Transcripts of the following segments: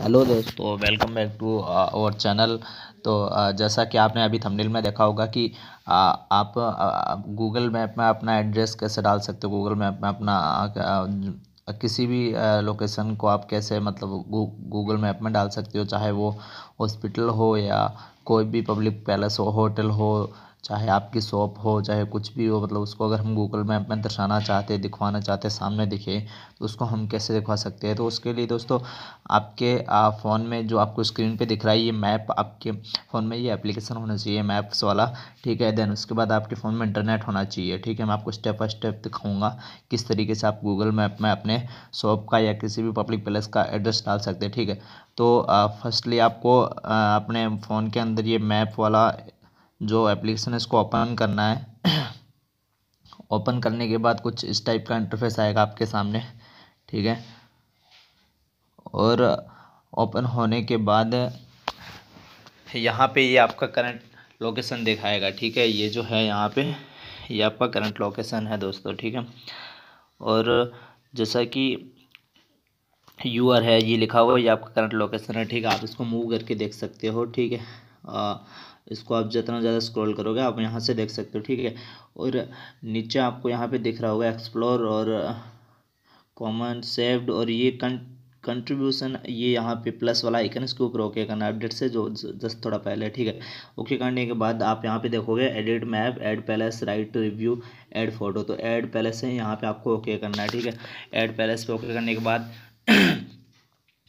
hello दोस्तों welcome back to our channel तो, तो, uh, तो uh, जैसा कि आपने अभी थंबनेल में देखा होगा कि आ, uh, आप गूगल मैप में अपना एड्रेस कैसे डाल सकते हो गूगल मैप में अपना किसी भी लोकेशन को आप कैसे मतलब गूगल मैप में डाल सकते हो चाहे वो हॉस्पिटल हो या कोई भी पब्लिक पैलेस हो होटल हो चाहे आपकी शॉप हो चाहे कुछ भी हो मतलब उसको अगर हम गूगल मैप में दर्शाना चाहते दिखवाना चाहते सामने दिखे तो उसको हम कैसे दिखवा सकते हैं तो उसके लिए दोस्तों आपके फ़ोन में जो आपको स्क्रीन पे दिख रहा है ये मैप आपके फ़ोन में ये एप्लीकेशन होना चाहिए मैप्स वाला ठीक है देन उसके बाद आपके फ़ोन में इंटरनेट होना चाहिए ठीक है मैं आपको स्टेप बाई स्टेप दिखाऊँगा किस तरीके से आप गूगल मैप में अपने शॉप का या किसी भी पब्लिक प्लेस का एड्रेस डाल सकते हैं ठीक है तो फर्स्टली आपको अपने फ़ोन के अंदर ये मैप वाला जो एप्लीकेशन है इसको ओपन करना है ओपन करने के बाद कुछ इस टाइप का इंटरफेस आएगा आपके सामने ठीक है और ओपन होने के बाद यहाँ पे ये आपका करंट लोकेशन दिखाएगा ठीक है ये जो है यहाँ पे ये आपका करंट लोकेशन है दोस्तों ठीक है और जैसा कि यूआर है ये लिखा हुआ है ये आपका करंट लोकेशन है ठीक है आप इसको मूव करके देख सकते हो ठीक है इसको आप जितना ज़्यादा स्क्रॉल करोगे आप यहाँ से देख सकते हो ठीक है और नीचे आपको यहाँ पे दिख रहा होगा एक्सप्लोर और कॉमन सेव्ड और ये कंट्रीब्यूशन ये यहाँ पे प्लस वाला आइकन इसके ऊपर ओके करना अपडेट से जो जस्ट थोड़ा पहले ठीक है ओके करने के बाद आप यहाँ पे देखोगे edit map add place right review add photo तो एड पैलेस है यहाँ पे आपको ओके करना है ठीक है एड पैलेस पे ओके करने के बाद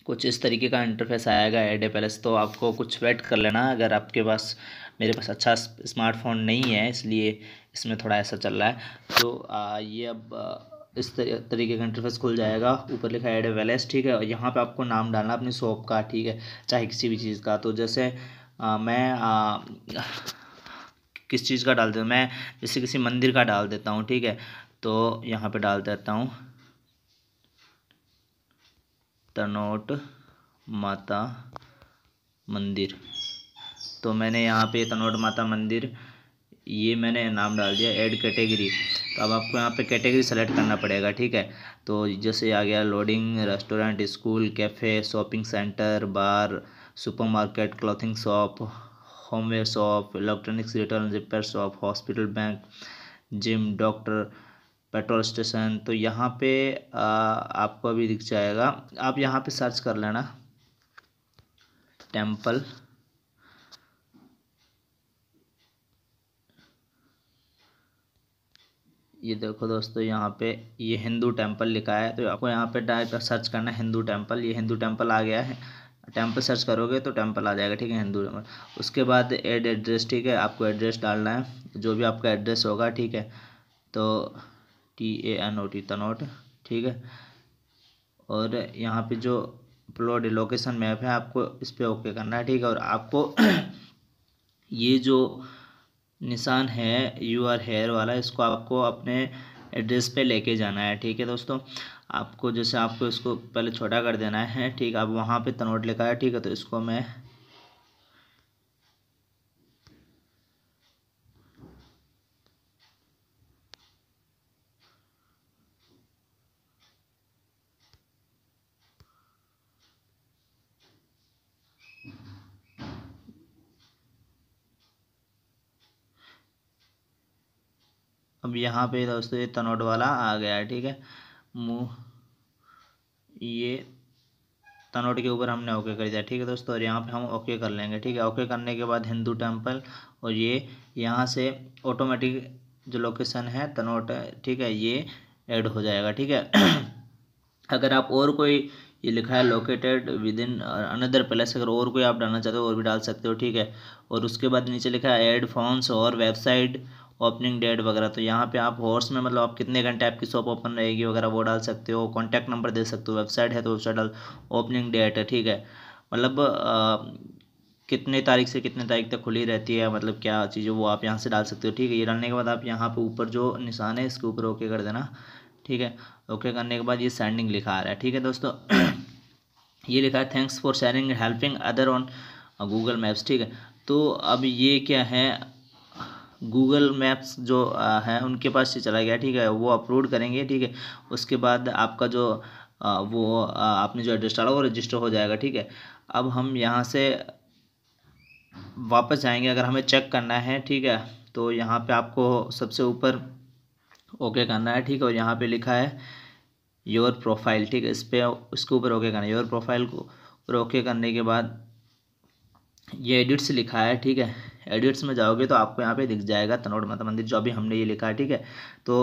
कुछ इस तरीके का इंटरफेस आएगा एड ए पैलेस तो आपको कुछ वेट कर लेना अगर आपके पास मेरे पास अच्छा स्मार्टफोन नहीं है इसलिए इसमें थोड़ा ऐसा चल रहा है तो आ, ये अब इस तरीके का इंटरफेस खुल जाएगा ऊपर लिखा है एड वेलेस ठीक है और यहाँ पर आपको नाम डालना अपनी शॉप का ठीक है चाहे किसी भी चीज़ का तो जैसे आ, मैं आ, किस चीज़ का डाल देता मैं जैसे किसी मंदिर का डाल देता हूँ ठीक है तो यहाँ पे डाल देता हूँ तनोट माता मंदिर तो मैंने यहाँ पे तनोट माता मंदिर ये मैंने नाम डाल दिया ऐड कैटेगरी तो अब आपको यहाँ पे कैटेगरी सेलेक्ट करना पड़ेगा ठीक है तो जैसे आ गया loading restaurant school cafe shopping centre bar supermarket clothing shop homeware shop electronics return repair shop hospital bank gym doctor petrol station तो यहाँ पे आ, आपको अभी दिख जाएगा आप यहाँ पे सर्च कर लेना टेम्पल ये देखो दोस्तों यहाँ पे ये हिंदू टेम्पल लिखा है तो आपको यहाँ पे डायरेक्ट सर्च करना है हिंदू टेम्पल ये हिंदू टेम्पल आ गया है टेम्पल सर्च करोगे तो टेम्पल आ जाएगा ठीक है हिंदू टेम्पल उसके बाद एड एड्रेस ठीक है आपको एड्रेस डालना है जो भी आपका एड्रेस होगा ठीक है तो T A N O T Tanot ठीक है और यहाँ पे जो प्लॉट लोकेशन मैप है आपको इस पर ओके करना है ठीक है और आपको ये जो निशान है यू आर हेयर वाला इसको आपको अपने एड्रेस पे लेके जाना है ठीक है दोस्तों आपको जैसे आपको इसको पहले छोटा कर देना है ठीक है आप वहाँ पे तनोट लिखा है ठीक है तो इसको मैं अब यहाँ पे दोस्तों ये तनोट वाला आ गया है ठीक है मुँह ये तनोट के ऊपर हमने ओके कर दिया ठीक है दोस्तों और यहाँ पे हम ओके कर लेंगे ठीक है ओके करने के बाद हिंदू टेम्पल और ये यहाँ से ऑटोमेटिक जो लोकेशन है तनोट ठीक है ये ऐड हो जाएगा ठीक है अगर आप और कोई ये लिखा है located within another place अगर और कोई आप डालना चाहते हो और भी डाल सकते हो ठीक है और उसके बाद नीचे लिखा है एड फोन्स और वेबसाइट ओपनिंग डेट वगैरह तो यहाँ पे आप हॉर्स में मतलब आप कितने घंटे आपकी शॉप ओपन रहेगी वगैरह वो डाल सकते हो कॉन्टैक्ट नंबर दे सकते हो वेबसाइट है तो वेबसाइट डाल ओपनिंग डेट है ठीक है मतलब कितने तारीख से कितने तारीख तक खुली रहती है मतलब क्या चीज़ वो आप यहाँ से डाल सकते हो ठीक है ये डालने के बाद आप यहाँ पर ऊपर जो निशान है इसके ऊपर ओके कर देना ठीक है ओके करने के बाद ये सेंडिंग लिखा आ रहा है ठीक है दोस्तों ये लिखा है thanks for sharing helping other on Google maps ठीक है तो अब ये क्या है गूगल मैप्स जो है उनके पास से चला गया ठीक है वो अपलोड करेंगे ठीक है उसके बाद आपका जो वो आपने जो एड्रेस डाला वो रजिस्टर हो जाएगा ठीक है अब हम यहाँ से वापस जाएंगे अगर हमें चेक करना है ठीक है तो यहाँ पे आपको सबसे ऊपर ओके करना है ठीक है और यहाँ पे लिखा है योर प्रोफाइल ठीक है इस पर उसके ऊपर ओके करना है योर प्रोफाइल को ओके करने के बाद ये एडिट्स लिखा है ठीक है एडिट्स में जाओगे तो आपको यहाँ पे दिख जाएगा तनोट माता मंदिर जो अभी हमने ये लिखा है ठीक है तो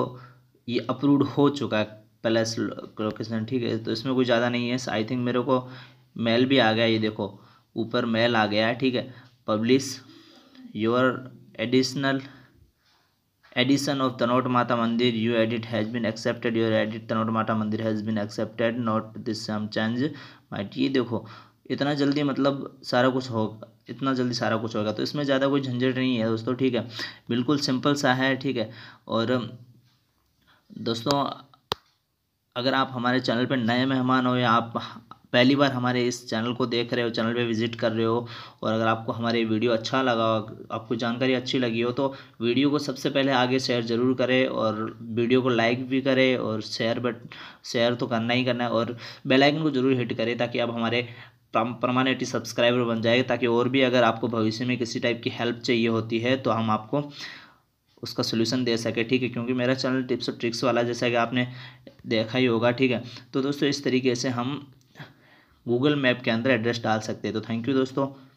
ये अप्रूव हो चुका है प्लस लोकेशन ठीक है तो इसमें कुछ ज़्यादा नहीं है आई थिंक मेरे को मेल भी आ गया ये देखो ऊपर मेल आ गया है ठीक है publish your additional edition of Tanot Mata Mandir you edit has been accepted your edit Tanot Mata Mandir has been accepted not this some change might ये देखो इतना जल्दी मतलब सारा कुछ होगा इतना जल्दी सारा कुछ होगा तो इसमें ज़्यादा कोई झंझट नहीं है दोस्तों ठीक है बिल्कुल सिंपल सा है ठीक है और दोस्तों अगर आप हमारे चैनल पर नए मेहमान हो या आप पहली बार हमारे इस चैनल को देख रहे हो चैनल पे विजिट कर रहे हो और अगर आपको हमारे वीडियो अच्छा लगा आपको जानकारी अच्छी लगी हो तो वीडियो को सबसे पहले आगे शेयर ज़रूर करें और वीडियो को लाइक भी करें और शेयर बट शेयर तो करना ही करना है और बेल आइकन को ज़रूर हिट करें ताकि आप हमारे परमानेंटली सब्सक्राइबर बन जाएगा ताकि और भी अगर आपको भविष्य में किसी टाइप की हेल्प चाहिए होती है तो हम आपको उसका सोल्यूशन दे सके ठीक है क्योंकि मेरा चैनल टिप्स और ट्रिक्स वाला जैसा कि आपने देखा ही होगा ठीक है तो दोस्तों इस तरीके से हम गूगल मैप के अंदर एड्रेस डाल सकते हैं तो थैंक यू दोस्तों